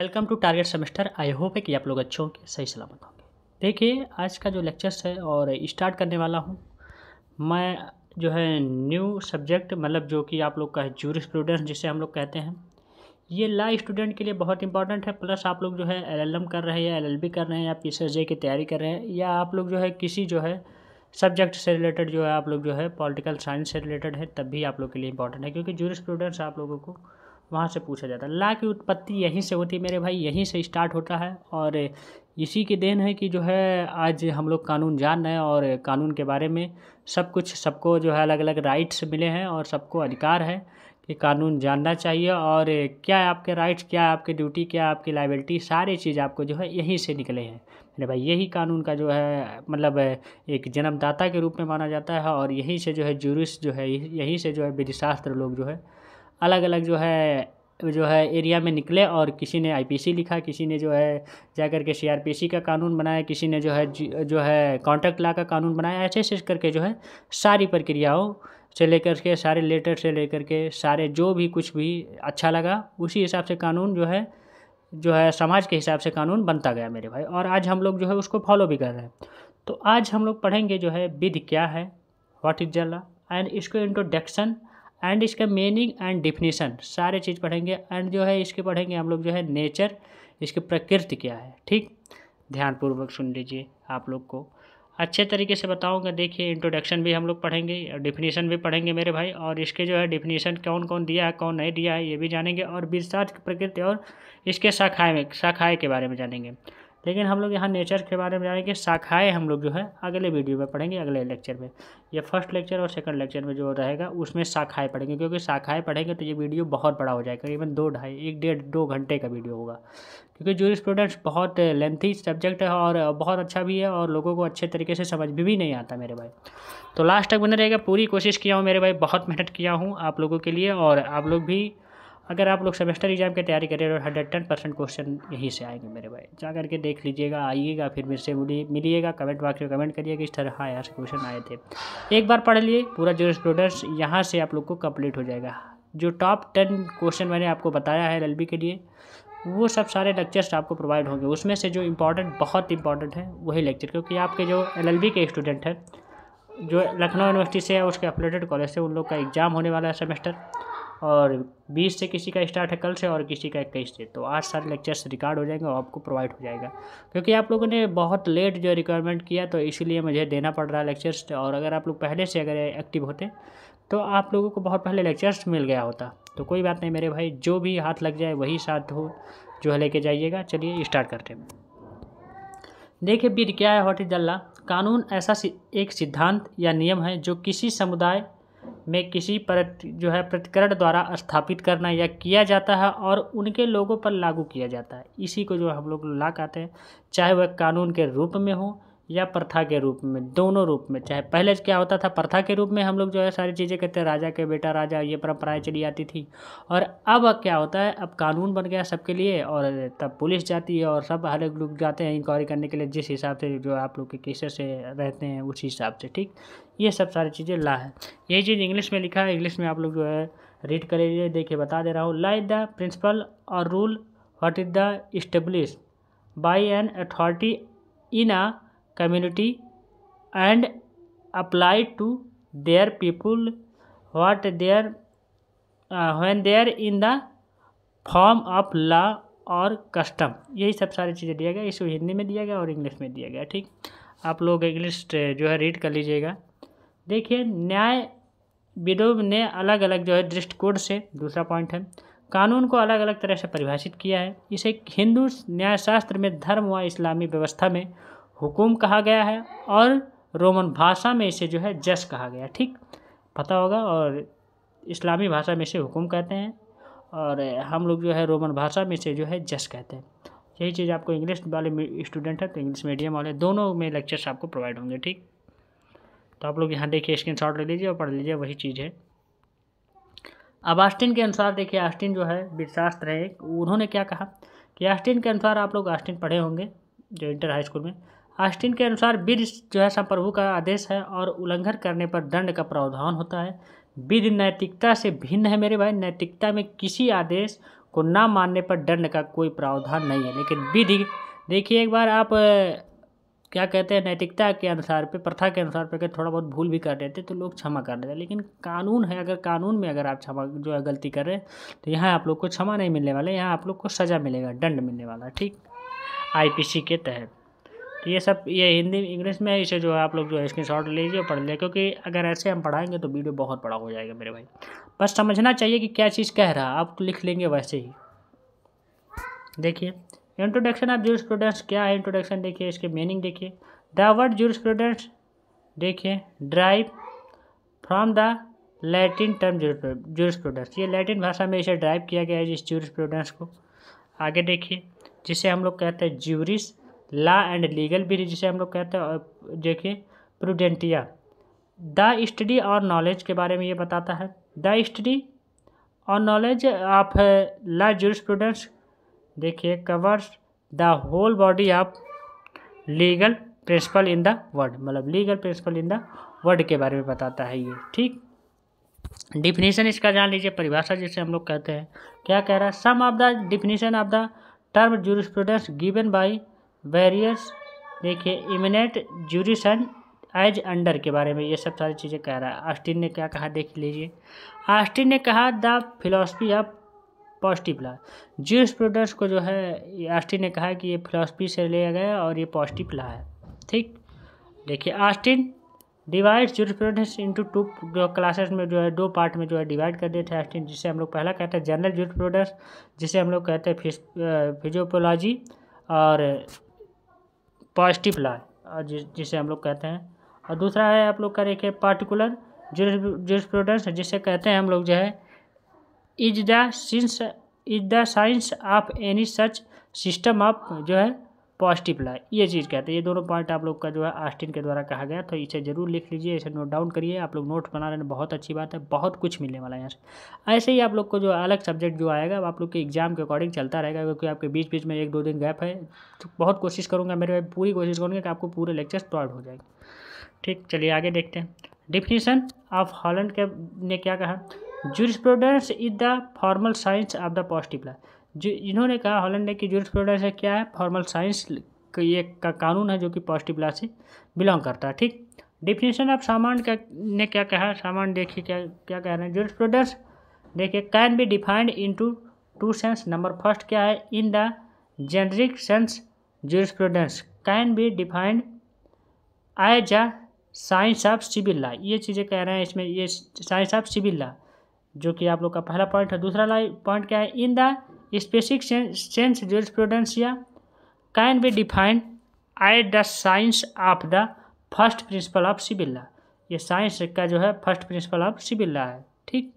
welcome to target semester I hope है कि आप लोग अच्छे होंगे सही सलामत होंगे देखिए आज का जो लेक्चर्स है और स्टार्ट करने वाला हूँ मैं जो है न्यू सब्जेक्ट मतलब जो कि आप लोग का है जूर स्टूडेंट जिसे हम लोग कहते हैं ये ला स्टूडेंट के लिए बहुत इंपॉर्टेंट है प्लस आप लोग जो है एम कर रहे हैं या बी कर रहे हैं या पी जे की तैयारी कर रहे हैं या आप लोग जो है किसी जो है सब्जेक्ट से रिलेटेड जो है आप लोग जो है पॉलिटिकल साइंस से रिलेटेड है तब भी आप लोग के लिए इंपॉर्टेंट है क्योंकि जूर स्टूडेंट्स आप लोगों को वहाँ से पूछा जाता है ला की उत्पत्ति यहीं से होती है मेरे भाई यहीं से स्टार्ट होता है और इसी की देन है कि जो है आज हम लोग कानून जान रहे हैं और कानून के बारे में सब कुछ सबको जो है अलग अलग राइट्स मिले हैं और सबको अधिकार है कि कानून जानना चाहिए और क्या है आपके राइट्स क्या है ड्यूटी क्या है आपकी लाइबिलिटी सारी चीज़ आपको जो है यहीं से निकले हैं मेरे भाई यही कानून का जो है मतलब एक जन्मदाता के रूप में माना जाता है और यहीं से जो है जूरिस जो है यहीं से जो है विधिशास्त्र लोग जो है अलग अलग जो है जो है एरिया में निकले और किसी ने आईपीसी लिखा किसी ने जो है जा कर के सीआरपीसी का कानून बनाया किसी ने जो है जो है कॉन्ट्रैक्ट ला का कानून बनाया ऐसे ऐसे करके जो है सारी प्रक्रियाओं से लेकर के सारे लेटर से लेकर के सारे जो भी कुछ भी अच्छा लगा उसी हिसाब से कानून जो है जो है समाज के हिसाब से कानून बनता गया मेरे भाई और आज हम लोग जो है उसको फॉलो भी कर रहे हैं तो आज हम लोग पढ़ेंगे जो है विधि क्या है व्हाट इज जला एंड इसको इंट्रोडक्शन एंड इसका मीनिंग एंड डिफिनीसन सारे चीज़ पढ़ेंगे एंड जो है इसके पढ़ेंगे हम लोग जो है नेचर इसकी प्रकृति क्या है ठीक ध्यानपूर्वक सुन लीजिए आप लोग को अच्छे तरीके से बताऊंगा देखिए इंट्रोडक्शन भी हम लोग पढ़ेंगे डिफिनीसन भी पढ़ेंगे मेरे भाई और इसके जो है डिफिनेशन कौन कौन दिया है कौन नहीं दिया है ये भी जानेंगे और विस्तार प्रकृति और इसके शाखाएँ में शाखाएँ के बारे में जानेंगे लेकिन हम लोग यहाँ नेचर के बारे में जानेंगे शाखाएँ हम लोग जो है अगले वीडियो में पढ़ेंगे अगले लेक्चर में ये फर्स्ट लेक्चर और सेकंड लेक्चर में जो रहेगा उसमें शाखाएँ पढ़ेंगे क्योंकि शाखाएँ पढ़ेंगे तो ये वीडियो बहुत बड़ा हो जाएगा करीबन दो ढाई एक डेढ़ दो घंटे का वीडियो होगा क्योंकि जो स्टूडेंट्स बहुत लेंथी सब्जेक्ट है और बहुत अच्छा भी है और लोगों को अच्छे तरीके से समझ भी, भी नहीं आता मेरे भाई तो लास्ट तक बने रहेगा पूरी कोशिश किया हूँ मेरे भाई बहुत मेहनत किया हूँ आप लोगों के लिए और आप लोग भी अगर आप लोग सेमेस्टर एग्जाम की तैयारी करें तो हंड्रेड टेन परसेंट क्वेश्चन यहीं से आएंगे मेरे भाई जा करके देख लीजिएगा आइएगा फिर मेरे से मिलिएगा कमेंट बॉक्स में कमेंट करिएगा इस तरह हाँ यहाँ से क्वेश्चन आए थे एक बार पढ़ लिए पूरा जो स्टूडेंट्स यहाँ से आप लोग को कम्प्लीट हो जाएगा जो टॉप टेन क्वेश्चन मैंने आपको बताया है एल के लिए वो सब सारे लेक्चर्स आपको प्रोवाइड होंगे उसमें से जो इम्पोर्टेंट बहुत इंपॉर्टेंट है वही लेक्चर क्योंकि आपके जो एल के स्टूडेंट हैं जो लखनऊ यूनिवर्सिटी से है उसके अपलेटेड कॉलेज से उन लोग का एग्ज़ाम होने वाला है सेमेस्टर और बीस से किसी का स्टार्ट है कल से और किसी का इक्कीस से तो आज सारे लेक्चर्स रिकॉर्ड हो जाएंगे और आपको प्रोवाइड हो जाएगा क्योंकि आप लोगों ने बहुत लेट जो रिक्वायरमेंट किया तो इसीलिए मुझे देना पड़ रहा है लेक्चर्स और अगर आप लोग पहले से अगर एक्टिव होते तो आप लोगों को बहुत पहले लेक्चर्स मिल गया होता तो कोई बात नहीं मेरे भाई जो भी हाथ लग जाए वही साथ हो जो है लेके जाइएगा चलिए स्टार्ट करते हैं देखिए बीर क्या है वॉट इज कानून ऐसा एक सिद्धांत या नियम है जो किसी समुदाय में किसी पर जो है प्रतिकरण द्वारा स्थापित करना या किया जाता है और उनके लोगों पर लागू किया जाता है इसी को जो हम लोग ला कहते हैं चाहे वह कानून के रूप में हो या प्रथा के रूप में दोनों रूप में चाहे पहले क्या होता था प्रथा के रूप में हम लोग जो है सारी चीज़ें करते राजा के बेटा राजा ये परंपराएं चली आती थी और अब क्या होता है अब कानून बन गया सबके लिए और तब पुलिस जाती है और सब हर एक लोग जाते हैं इंक्वायरी करने के लिए जिस हिसाब से जो आप लोग के केसेस से रहते हैं उस हिसाब से ठीक ये सब सारी चीज़ें ला है यही चीज़ इंग्लिश में लिखा है इंग्लिश में आप लोग जो है रीड लीजिए देखिए बता दे रहा हूँ law is the principle or rule what is the establish by an authority in a community and apply to their people what there when there in the form of law or custom यही सब सारी चीज़ें दिया गया इसको हिंदी में दिया गया और इंग्लिश में दिया गया ठीक आप लोग इंग्लिश uh, जो है रीड कर लीजिएगा देखिए न्याय विदों ने अलग अलग जो है दृष्टिकोण से दूसरा पॉइंट है कानून को अलग अलग तरह से परिभाषित किया है इसे हिंदू न्यायशास्त्र में धर्म व इस्लामी व्यवस्था में हुकुम कहा गया है और रोमन भाषा में इसे जो है जस कहा गया ठीक पता होगा और इस्लामी भाषा में इसे हुकुम कहते हैं और हम लोग जो है रोमन भाषा में इसे जो है जस कहते हैं यही चीज़ आपको इंग्लिश वाले स्टूडेंट है तो इंग्लिश मीडियम वाले दोनों में लेक्चर्स आपको प्रोवाइड होंगे ठीक तो आप लोग यहाँ देखिए स्क्रीन शॉट ले लीजिए और पढ़ लीजिए वही चीज़ है अब आस्टिन के अनुसार देखिए आस्टिन जो है वीरशास्त्र है उन्होंने क्या कहा कि आस्टिन के अनुसार आप लोग आस्टिन पढ़े होंगे जो इंटर हाई स्कूल में आस्टिन के अनुसार विधि जो है संप्रभु का आदेश है और उल्लंघन करने पर दंड का प्रावधान होता है विधि नैतिकता से भिन्न है मेरे भाई नैतिकता में किसी आदेश को ना मानने पर दंड का कोई प्रावधान नहीं है लेकिन विधि देखिए एक बार आप क्या कहते हैं नैतिकता के अनुसार पे प्रथा के अनुसार पे अगर थोड़ा बहुत भूल भी कर देते तो लोग क्षमा कर देते लेकिन कानून है अगर कानून में अगर आप क्षमा जो है गलती कर रहे हैं तो यहाँ आप लोग को क्षमा नहीं मिलने वाला यहाँ आप लोग को सज़ा मिलेगा दंड मिलने वाला ठीक आईपीसी के तहत तो ये सब ये हिंदी इंग्लिश में इसे जो है आप लोग जो है इसकी शॉर्ट लीजिए पढ़ लिया क्योंकि अगर ऐसे हम पढ़ाएंगे तो वीडियो बहुत बड़ा हो जाएगा मेरे भाई बस समझना चाहिए कि क्या चीज़ कह रहा है आप लिख लेंगे वैसे ही देखिए इंट्रोडक्शन ऑफ जूरिस्प्रूडेंस क्या है इंट्रोडक्शन देखिए इसके मीनिंग देखिए द वर्ड जूरिस्प्रूडेंस देखिए derive from the Latin term jurisprudence ये लैटिन भाषा में इसे ड्राइव किया गया है जिस जूरिस्प्रूडेंस को आगे देखिए जिसे हम लोग कहते हैं ज्यूरिस लॉ एंड लीगल भी जिसे हम लोग कहते हैं देखिए prudentia the study or knowledge के बारे में ये बताता है the study or knowledge of law jurisprudence देखिए covers the whole body of legal principle in the world मतलब legal principle in the world के बारे में बताता है ये ठीक डिफिनीशन इसका जान लीजिए परिभाषा जिसे हम लोग कहते हैं क्या कह रहा है some of the definition of the term jurisprudence given by various देखिए इमिनेट ज्यूरिशन एज अंडर के बारे में ये सब सारी चीज़ें कह रहा है आस्टिन ने क्या कहा देख लीजिए आस्टिन ने कहा the philosophy of positive law jurisprudence को जो है आस्टिन ने कहा कि ये फिलोसफी से लिया गया और ये पॉजिटिव लॉ है ठीक देखिए आस्टिन डिवाइड प्रोडक्ट्स इंटू टू जो क्लासेस में जो है दो पार्ट में जो है डिवाइड कर दिए थे आस्टिन जिसे हम लोग पहला कहते हैं जनरल प्रोडक्ट्स जिसे हम लोग कहते हैं फिजियोपोलॉजी और पॉजिटिव लॉ जिसे हम लोग कहते हैं और दूसरा है आप लोग का देखिए पार्टिकुलर प्रोडेंस जिसे कहते हैं हम लोग जो है is the science is the science of any such system of जो है पॉजिटिव लाए ये चीज़ कहते हैं ये दोनों पॉइंट आप लोग का जो है आस्टिन के द्वारा कहा गया तो इसे जरूर लिख लीजिए इसे नोट डाउन करिए आप लोग नोट बना रहे हैं बहुत अच्छी बात है बहुत कुछ मिलने वाला है यहाँ से ऐसे ही आप लोग को जो अलग सब्जेक्ट जो आएगा आप लोग के एग्जाम के अकॉर्डिंग चलता रहेगा क्योंकि आपके बीच बीच में एक दो दिन गैप है तो बहुत कोशिश करूँगा मेरे पूरी कोशिश करूँगा कि आपको पूरे लेक्चर स्टॉर्ट हो जाएंगे ठीक चलिए आगे देखते हैं डिफिनीशन ऑफ हॉलैंड के ने क्या कहा jurisprudence is the formal science of the positive life जो इन्होंने कहा हॉलैंड ने कि जूरिस्प्रूडेंस है क्या है फॉर्मल साइंस का ये का कानून है जो कि पॉजिटिव लॉ से बिलोंग करता है ठीक डिफिनेशन ऑफ सामान का ने क्या कहा सामान देखिए क्या क्या कह रहे हैं जूरिस्प्रूडेंस देखिए can be defined into two sense number first क्या है in the generic sense jurisprudence can be defined as a science of civil law ये चीज़ें कह रहे हैं इसमें ये साइंस ऑफ सिविल लॉ जो कि आप लोग का पहला पॉइंट है दूसरा पॉइंट क्या है इन द specific sense या can be defined as the science of the first principle of civil law ये साइंस का जो है first principle of civil law है ठीक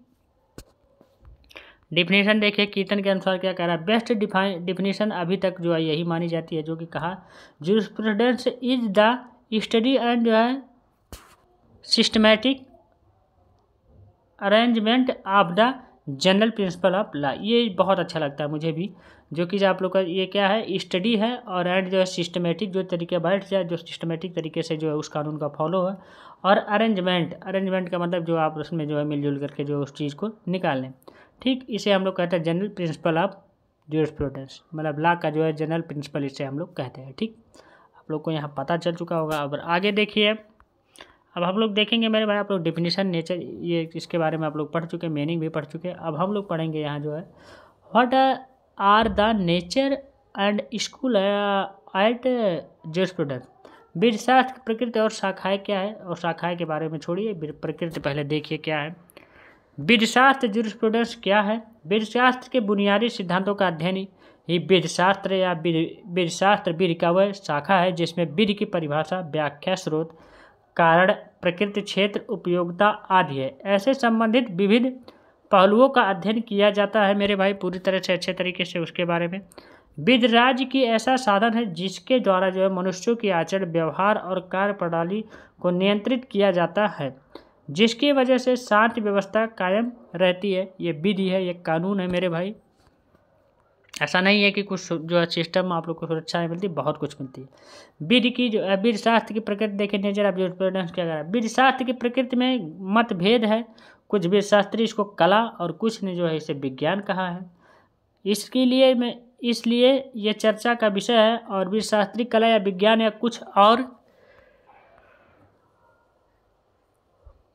डिफिनेशन देखिए कीर्तन के अनुसार क्या कह रहा है बेस्ट डिफाइन डिफिनेशन अभी तक जो है यही मानी जाती है जो कि कहा jurisprudence is the study and जो है systematic arrangement of the general principle of law ये बहुत अच्छा लगता है मुझे भी जो कि आप लोग का ये क्या है स्टडी है और एंड जो है सिस्टमेटिक जो तरीके बैठ जाए जो सिस्टमेटिक तरीके से जो है उस कानून का फॉलो है और अरेंजमेंट अरेंजमेंट का मतलब जो आप उसमें जो है मिलजुल करके जो उस चीज़ को निकालें ठीक इसे हम लोग कहते हैं जनरल प्रिंसिपल ऑफ जूरिस्प्रूडेंस मतलब लॉ का जो है जनरल प्रिंसिपल इसे हम लोग कहते हैं ठीक आप लोग को यहाँ पता चल चुका होगा अब आगे देखिए अब हम लोग देखेंगे मेरे भाई आप लोग डिफिनेशन नेचर ये इसके बारे में आप लोग पढ़ चुके हैं मीनिंग भी पढ़ चुके हैं अब हम लोग पढ़ेंगे यहाँ जो है what are the nature and school at जो स्टूडेंट शास्त्र प्रकृति और शाखाएँ क्या है और शाखाएँ के बारे में छोड़िए प्रकृति पहले देखिए क्या है विधशास्त्र जुरिस्प्रूडेंस क्या है वीरशास्त्र के बुनियादी सिद्धांतों का अध्ययन ही वीरशास्त्र या वीरशास्त्र विध का वह शाखा है जिसमें विध की परिभाषा व्याख्या स्रोत कारण प्रकृति क्षेत्र उपयोगिता आदि है ऐसे संबंधित विविध पहलुओं का अध्ययन किया जाता है मेरे भाई पूरी तरह से अच्छे तरीके से उसके बारे में राज्य की ऐसा साधन है जिसके द्वारा जो है मनुष्यों की आचरण व्यवहार और कार्य प्रणाली को नियंत्रित किया जाता है जिसकी वजह से शांत व्यवस्था कायम रहती है ये विधि है ये कानून है मेरे भाई ऐसा नहीं है कि कुछ जो है सिस्टम आप लोग को सुरक्षा नहीं मिलती बहुत कुछ मिलती है वीर की जो वीर शास्त्र की प्रकृति देखें नेचर आप जो प्रोडेंस किया वीर शास्त्र की प्रकृति में मतभेद है कुछ वीर शास्त्री इसको कला और कुछ ने जो है इसे विज्ञान कहा है इसके लिए मैं इसलिए यह चर्चा का विषय है और वीर शास्त्री कला या विज्ञान या कुछ और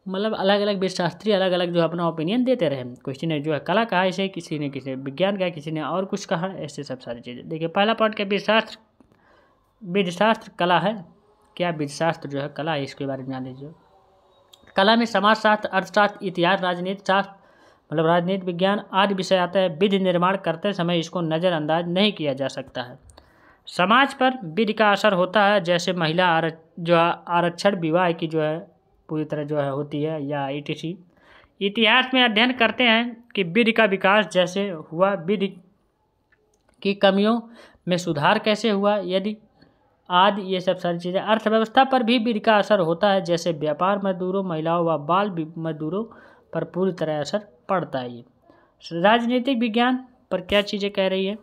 मतलब अलग अलग शास्त्री अलग अलग जो अपना ओपिनियन देते रहे किसी ने जो है कला कहा इसे किसी ने किसी विज्ञान कहा किसी ने और कुछ कहा ऐसे सब सारी चीज़ें देखिए पहला पॉइंट क्या वेदशास्त्र वेदशास्त्र कला है क्या वेदशास्त्र जो है कला है इसके बारे में जान लीजिए कला में समाजशास्त्र अर्थशास्त्र इतिहास राजनीति शास्त्र मतलब राजनीति विज्ञान आदि विषय आता है विधि निर्माण करते समय इसको नज़रअंदाज नहीं किया जा सकता है समाज पर विधि का असर होता है जैसे महिला आरक्ष जो आरक्षण विवाह की जो है पूरी तरह जो है होती है या ई e इतिहास में अध्ययन करते हैं कि विधि का विकास जैसे हुआ विधि की कमियों में सुधार कैसे हुआ यदि आदि ये सब सारी चीज़ें अर्थव्यवस्था पर भी विधि का असर होता है जैसे व्यापार मजदूरों महिलाओं व बाल मजदूरों पर पूरी तरह असर पड़ता है ये राजनीतिक विज्ञान पर क्या चीज़ें कह रही है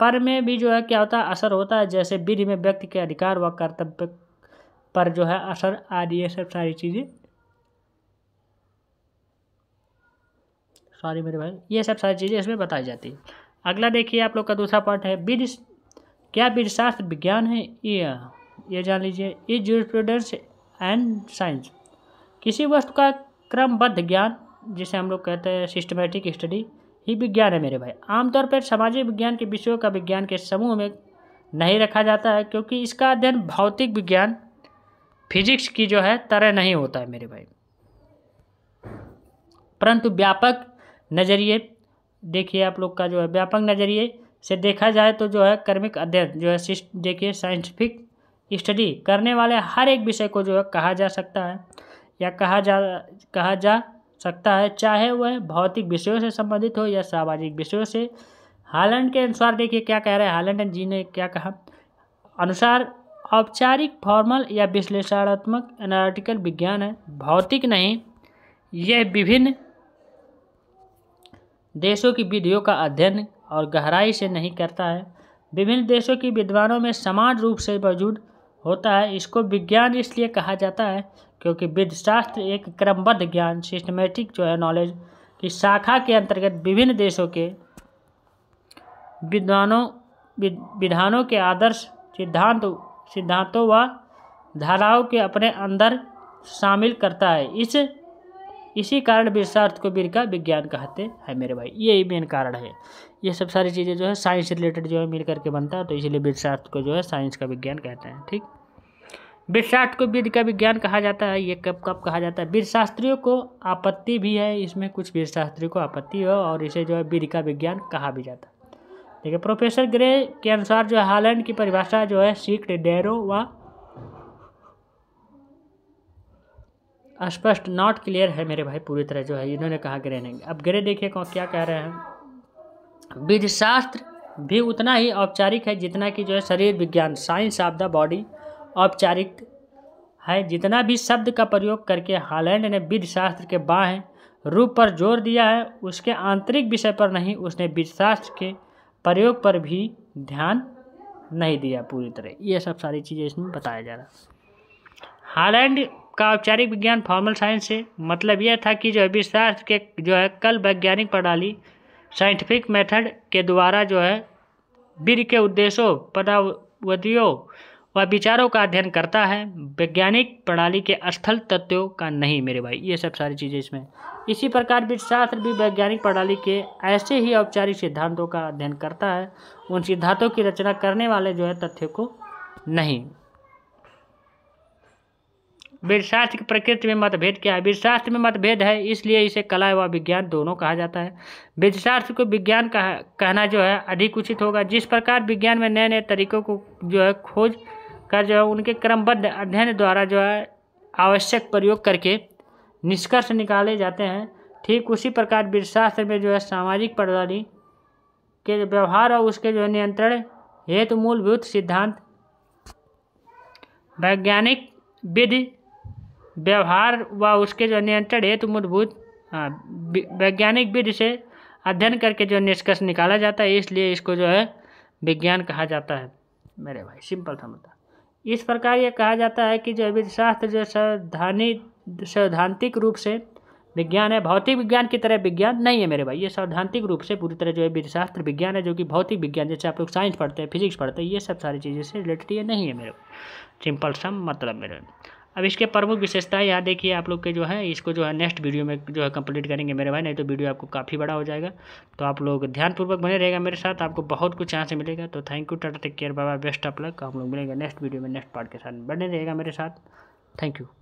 पर में भी जो है क्या होता है असर होता है जैसे विधि में व्यक्ति के अधिकार व कर्तव्य पर जो है असर आदि ये सब सारी चीज़ें सॉरी मेरे भाई ये सब सारी चीज़ें इसमें बताई जाती है अगला देखिए आप लोग का दूसरा पार्ट है विधि क्या विधिशास्त्र विज्ञान है ये ये जान लीजिए इज जूरिस्प्रूडेंस एंड साइंस किसी वस्तु का क्रमबद्ध ज्ञान जिसे हम लोग कहते हैं सिस्टमेटिक स्टडी ही विज्ञान है मेरे भाई आमतौर पर सामाजिक विज्ञान के विषयों का विज्ञान के समूह में नहीं रखा जाता है क्योंकि इसका अध्ययन भौतिक विज्ञान फिजिक्स की जो है तरह नहीं होता है मेरे भाई परंतु व्यापक नज़रिए देखिए आप लोग का जो है व्यापक नज़रिए से देखा जाए तो जो है कर्मिक अध्ययन जो है देखिए साइंटिफिक स्टडी करने वाले हर एक विषय को जो है कहा जा सकता है या कहा जा कहा जा सकता है चाहे वह भौतिक विषयों से संबंधित हो या सामाजिक विषयों से हालैंड के अनुसार देखिए क्या कह रहे हैं हालैंड जी ने क्या कहा अनुसार औपचारिक फॉर्मल या विश्लेषणात्मक एनालिटिकल विज्ञान है भौतिक नहीं यह विभिन्न देशों की विधियों का अध्ययन और गहराई से नहीं करता है विभिन्न देशों की विद्वानों में समान रूप से मौजूद होता है इसको विज्ञान इसलिए कहा जाता है क्योंकि विधशास्त्र एक क्रमबद्ध ज्ञान सिस्टमेटिक जो है नॉलेज की शाखा के अंतर्गत विभिन्न देशों के विद्वानों विधानों के आदर्श सिद्धांत सिद्धांतों व धाराओं के अपने अंदर शामिल करता है इस इसी कारण विषार्थ को वीर का विज्ञान कहते हैं मेरे भाई यही मेन कारण है ये सब सारी चीज़ें जो है साइंस रिलेटेड जो है मिल करके बनता है तो इसीलिए विषार्थ को जो है साइंस का विज्ञान कहते हैं ठीक वीरशास्त्र को वीर का विज्ञान कहा जाता है ये कब कब कहा जाता है वीरशास्त्रियों को आपत्ति भी है इसमें कुछ वीरशास्त्रियों को आपत्ति हो और इसे जो है वीर का विज्ञान कहा भी जाता है देखिए प्रोफेसर ग्रे के अनुसार जो है हालैंड की परिभाषा जो है सीक्ड डेरो व स्पष्ट नॉट क्लियर है मेरे भाई पूरी तरह जो है इन्होंने कहा ग्रे नहीं अब ग्रे देखिए कौन क्या कह रहे हैं शास्त्र भी उतना ही औपचारिक है जितना कि जो है शरीर विज्ञान साइंस ऑफ द बॉडी औपचारिक है जितना भी शब्द का प्रयोग करके हालैंड ने शास्त्र के बाहें रूप पर जोर दिया है उसके आंतरिक विषय पर नहीं उसने विधशास्त्र के प्रयोग पर भी ध्यान नहीं दिया पूरी तरह ये सब सारी चीज़ें इसमें बताया जा रहा हालैंड का औपचारिक विज्ञान फॉर्मल साइंस से मतलब यह था कि जो है विश्वास के जो है कल वैज्ञानिक प्रणाली साइंटिफिक मेथड के द्वारा जो है वीर के उद्देश्यों पदावधियों वह विचारों का अध्ययन करता है वैज्ञानिक प्रणाली के स्थल तत्वों का नहीं मेरे भाई ये सब सारी चीज़ें इसमें इसी प्रकार वित्तशास्त्र भी वैज्ञानिक प्रणाली के ऐसे ही औपचारिक सिद्धांतों का अध्ययन करता है उन सिद्धांतों की रचना करने वाले जो है तथ्य को नहीं वेदशास्त्र की प्रकृति में मतभेद क्या है वेदशास्त्र में मतभेद है इसलिए इसे कला व विज्ञान दोनों कहा जाता है वेदशास्त्र को विज्ञान कह, कहना जो है अधिक उचित होगा जिस प्रकार विज्ञान में नए नए तरीकों को जो है खोज का जो है उनके क्रमबद्ध अध्ययन द्वारा जो है आवश्यक प्रयोग करके निष्कर्ष निकाले जाते हैं ठीक उसी प्रकार वीरशास्त्र में जो है सामाजिक प्रणाली के व्यवहार और उसके जो है नियंत्रण हेतु मूलभूत सिद्धांत वैज्ञानिक विधि व्यवहार व उसके जो नियंत्रण हेतु मूलभूत हाँ, वैज्ञानिक विधि से अध्ययन करके जो निष्कर्ष निकाला जाता है इसलिए इसको जो है विज्ञान कहा जाता है मेरे भाई सिंपल था मतलब इस प्रकार यह कहा जाता है कि जो शास्त्र जो सैद्धानी सैद्धांतिक रूप से विज्ञान है भौतिक विज्ञान की तरह विज्ञान नहीं है मेरे भाई ये सैद्धांतिक रूप से पूरी तरह जो है शास्त्र विज्ञान है जो कि भौतिक विज्ञान जैसे आप लोग साइंस पढ़ते हैं फिजिक्स पढ़ते हैं ये सब सारी चीज़ें से रिलेटेड ये नहीं है मेरे सिंपल सम मतलब मेरे अब इसके प्रमुख विशेषताएं यहाँ देखिए आप लोग के जो है इसको जो है नेक्स्ट वीडियो में जो है कंप्लीट करेंगे मेरे भाई नहीं तो वीडियो आपको काफ़ी बड़ा हो जाएगा तो आप लोग ध्यानपूर्वक बने रहेगा मेरे साथ आपको बहुत कुछ यहाँ से मिलेगा तो थैंक यू टाटा टेक केयर बाबा बेस्ट ऑफ लक हम लोग मिलेंगे नेक्स्ट वीडियो में नेक्स्ट पार्ट के साथ बने रहेगा मेरे साथ थैंक यू